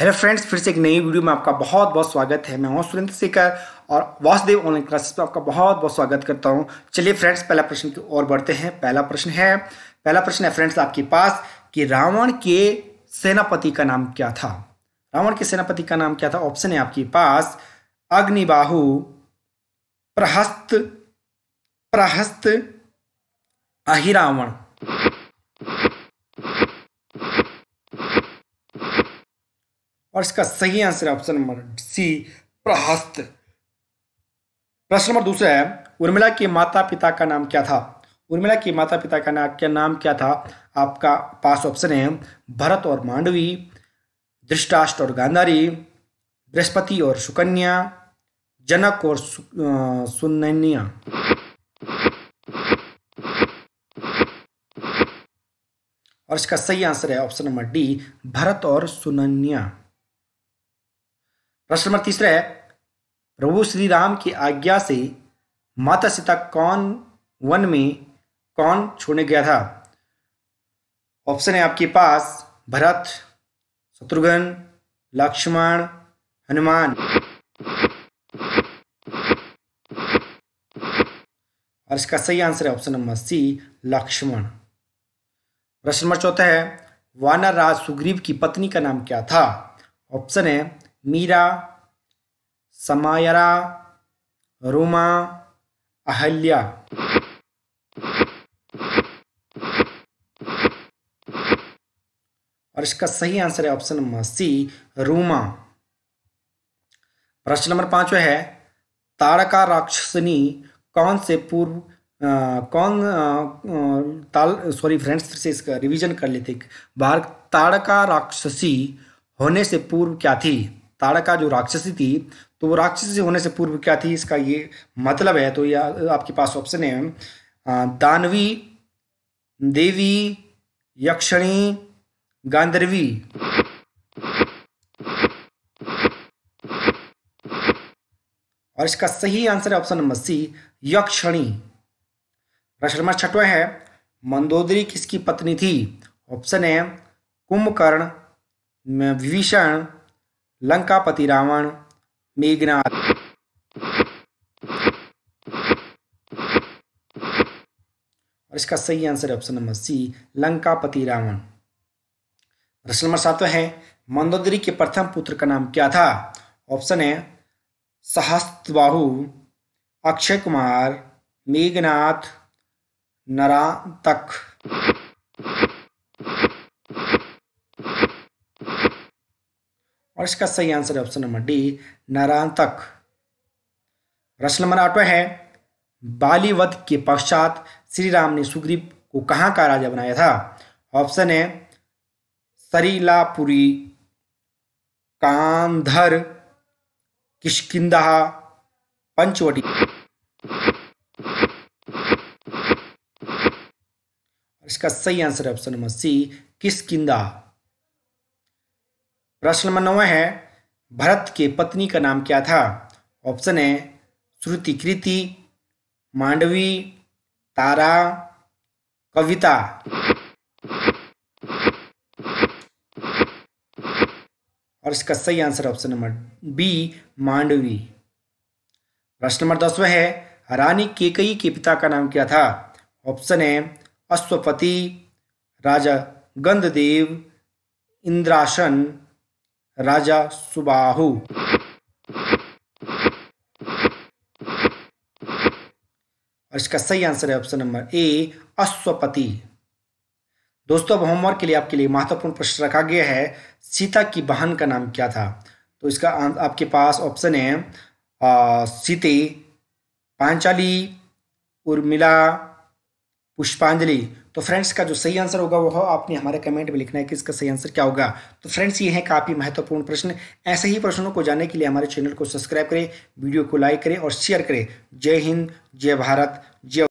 hello friends फिर से एक नई वीडियो में आपका बहुत बहुत स्वागत है मैं हूं सुरेंद्र शेखर और वासुदेव ऑनलाइन क्लासेस में आपका बहुत बहुत स्वागत करता हूं चलिए फ्रेंड्स पहला प्रश्न की ओर बढ़ते हैं पहला प्रश्न है पहला प्रश्न है फ्रेंड्स आपके पास कि रावण के सेनापति का नाम क्या था रावण के सेनापति का नाम क्या था ऑप्शन है आपके पास अग्निबाहु प्रहस्त प्रहस्त अहिरावण और इसका सही आंसर है ऑप्शन नंबर सी प्रहस्त प्रश्न नंबर दूसरा है उर्मिला के माता पिता का नाम क्या था उर्मिला के माता पिता का नाम क्या नाम क्या था आपका पास ऑप्शन है भरत और मांडवी दृष्टाष्ट और गांधारी बृहस्पति और सुकन्या जनक और सुनैनिया सुनन्या और इसका सही आंसर है ऑप्शन नंबर डी भरत और सुनन्या प्रश्न नंबर तीसरा है प्रभु श्री राम की आज्ञा से माता सीता कौन वन में कौन छोड़ने गया था ऑप्शन है आपके पास भरत शत्रुघ्न लक्ष्मण हनुमान और इसका सही आंसर है ऑप्शन नंबर सी लक्ष्मण प्रश्न नंबर चौथा है वानर राज सुग्रीव की पत्नी का नाम क्या था ऑप्शन है मीरा समायरा रुमा अहल्या और इसका सही आंसर है ऑप्शन नंबर सी रूमा प्रश्न नंबर पांचवा है तारका राक्षसनी कौन से पूर्व कौन ताल सॉरी फ्रेंड्स से इसका रिवीजन कर लेते भारत तारका राक्षसी होने से पूर्व क्या थी ताड़का जो राक्षसी थी तो वो राक्षसी होने से पूर्व क्या थी इसका ये मतलब है तो यह आपके पास ऑप्शन है दानवी देवी यक्षणी गांधर्वी और इसका सही आंसर है ऑप्शन नंबर सी यक्षणी प्रश्न नंबर छठवा है मंदोदरी किसकी पत्नी थी ऑप्शन है कुंभकर्ण विभीषण लंकापति रावण मेघनाथ और इसका सही आंसर ऑप्शन नंबर सी लंकापति रावण प्रश्न नंबर सातवा है मंदोदरी के प्रथम पुत्र का नाम क्या था ऑप्शन है सहस्तबाहु अक्षय कुमार मेघनाथ नरातक और इसका सही आंसर है ऑप्शन नंबर डी नरांतक प्रश्न नंबर आठवा है बालीवध के पश्चात श्री राम ने सुग्रीव को कहाँ का राजा बनाया था ऑप्शन है सरीलापुरी कांधर किशकिंदा पंचवटी इसका सही आंसर है ऑप्शन नंबर सी किसकिंदा प्रश्न नंबर नौ है भरत के पत्नी का नाम क्या था ऑप्शन है श्रुति कृति मांडवी तारा कविता और इसका सही answer option number B Mandavi प्रश्न नंबर दसवें है रानी केकई के पिता का नाम क्या था ऑप्शन है अश्वपति राजा गंधदेव इंद्रासन राजा सुबाहु और इसका सही आंसर है ऑप्शन नंबर ए अश्वपति दोस्तों अब होमवर्क के लिए आपके लिए महत्वपूर्ण प्रश्न रखा गया है सीता की बहन का नाम क्या था तो इसका आपके पास ऑप्शन है आ, सीते पांचाली उर्मिला पुष्पांजलि तो फ्रेंड्स का जो सही आंसर होगा वो हो, आपने हमारे कमेंट में लिखना है कि इसका सही आंसर क्या होगा तो फ्रेंड्स ये है काफ़ी महत्वपूर्ण प्रश्न ऐसे ही प्रश्नों को जानने के लिए हमारे चैनल को सब्सक्राइब करें वीडियो को लाइक करें और शेयर करें जय हिंद जय भारत जय